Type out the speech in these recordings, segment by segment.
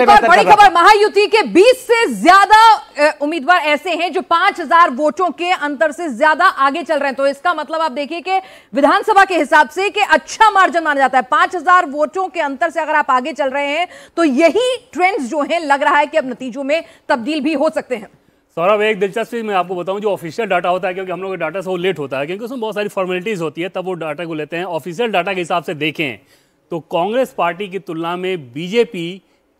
में बेहतर बड़ी खबर महायुति के 20 से ज्यादा उम्मीदवार ऐसे हैं जो 5000 वोटों के अंतर से ज्यादा आगे चल रहे हैं तो इसका मतलब आप देखिए कि विधानसभा के हिसाब से कि अच्छा मार्जिन माना जाता है 5000 वोटों के अंतर से अगर आप आगे चल रहे हैं तो यही ट्रेंड्स जो हैं लग रहा है कि अब नतीजों में तब्दील भी हो सकते हैं सौरभ एक दिलचस्पी मैं आपको बताऊं जो ऑफिशियल डाटा होता है क्योंकि हम लोग डाटा से वो लेट होता है क्योंकि उसमें बहुत सारी फॉर्मेलिटीज़ होती है तब वो डाटा को लेते हैं ऑफिशियल डाटा के हिसाब से देखें तो कांग्रेस पार्टी की तुलना में बीजेपी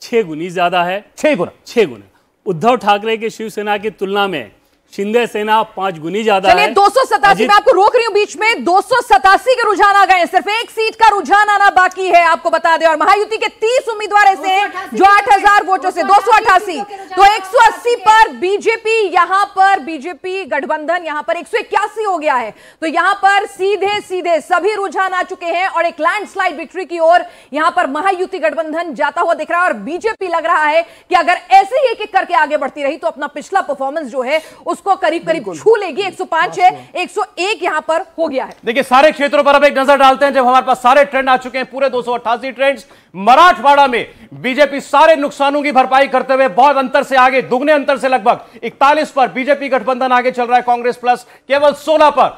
छह गुनी ज़्यादा है छह गुना छह गुना उद्धव ठाकरे के शिवसेना की तुलना में शिंदे सेना पांच गुनी ज्यादा है दो सौ सतासी में आपको रोक रही हूं बीच में दो सौ सतासी के रुझान आ गए सिर्फ एक सीट का रुझान आना बाकी है आपको बता दें और महायुति के तीस उम्मीदवार ऐसे हैं जो आठ हजार वोटों से दो सौ अठासी तो एक सौ अस्सी पर बीजेपी यहां पर बीजेपी गठबंधन यहां पर एक सौ इक्यासी हो गया है तो यहां पर सीधे सीधे सभी रुझान आ चुके हैं और एक लैंडस्लाइड विक्ट्री की ओर यहां पर महायुति गठबंधन जाता हुआ दिख रहा है और बीजेपी लग रहा है कि अगर ऐसे ही एक एक करके आगे बढ़ती रही तो अपना पिछला परफॉर्मेंस जो है उस उसको करीब करीब छू लेगी 105 है 101 यहां पर हो गया है देखिए सारे क्षेत्रों पर अब एक नजर डालते हैं जब हमारे पास सारे ट्रेंड आ चुके हैं पूरे दो ट्रेंड्स मराठवाड़ा में बीजेपी सारे नुकसानों की भरपाई करते हुए बहुत अंतर से आगे दुगने अंतर से लगभग 41 पर बीजेपी गठबंधन आगे चल रहा है कांग्रेस प्लस केवल 16 पर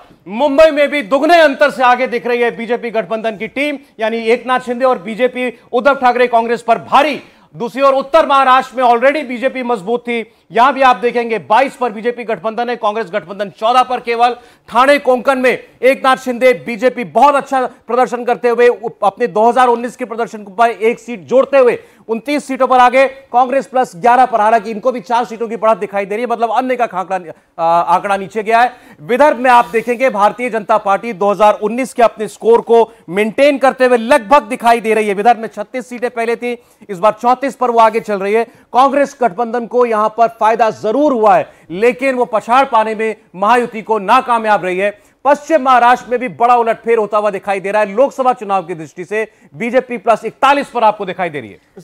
मुंबई में भी दुगने अंतर से आगे दिख रही है बीजेपी गठबंधन की टीम यानी एकनाथ शिंदे और बीजेपी उद्धव ठाकरे कांग्रेस पर भारी दूसरी ओर उत्तर महाराष्ट्र में ऑलरेडी बीजेपी मजबूत थी यहां भी आप देखेंगे 22 पर बीजेपी गठबंधन है कांग्रेस गठबंधन 14 पर केवल ठाणे कोंकण में एक नाथ शिंदे बीजेपी बहुत अच्छा प्रदर्शन करते हुए अपने 2019 के प्रदर्शन पर एक सीट जोड़ते हुए उनतीस सीटों पर आगे कांग्रेस प्लस ग्यारह पर हालांकि इनको भी चार सीटों की बढ़त दिखाई दे रही है मतलब अन्य का आंकड़ा नीचे गया है विदर्भ में आप देखेंगे भारतीय जनता पार्टी दो के अपने स्कोर को मेंटेन करते हुए लगभग दिखाई दे रही है विदर्भ में छत्तीस सीटें पहले थी इस बार चौथी छत्तीस पर वो आगे चल रही है कांग्रेस गठबंधन को यहां पर फायदा जरूर हुआ है लेकिन वो पछाड़ पाने में महायुति को नाकामयाब रही है पश्चिम महाराष्ट्र में भी बड़ा उलटफेर होता हुआ दिखाई दे रहा है लोकसभा चुनाव की दृष्टि से बीजेपी प्लस इकतालीस पर आपको दिखाई दे रही है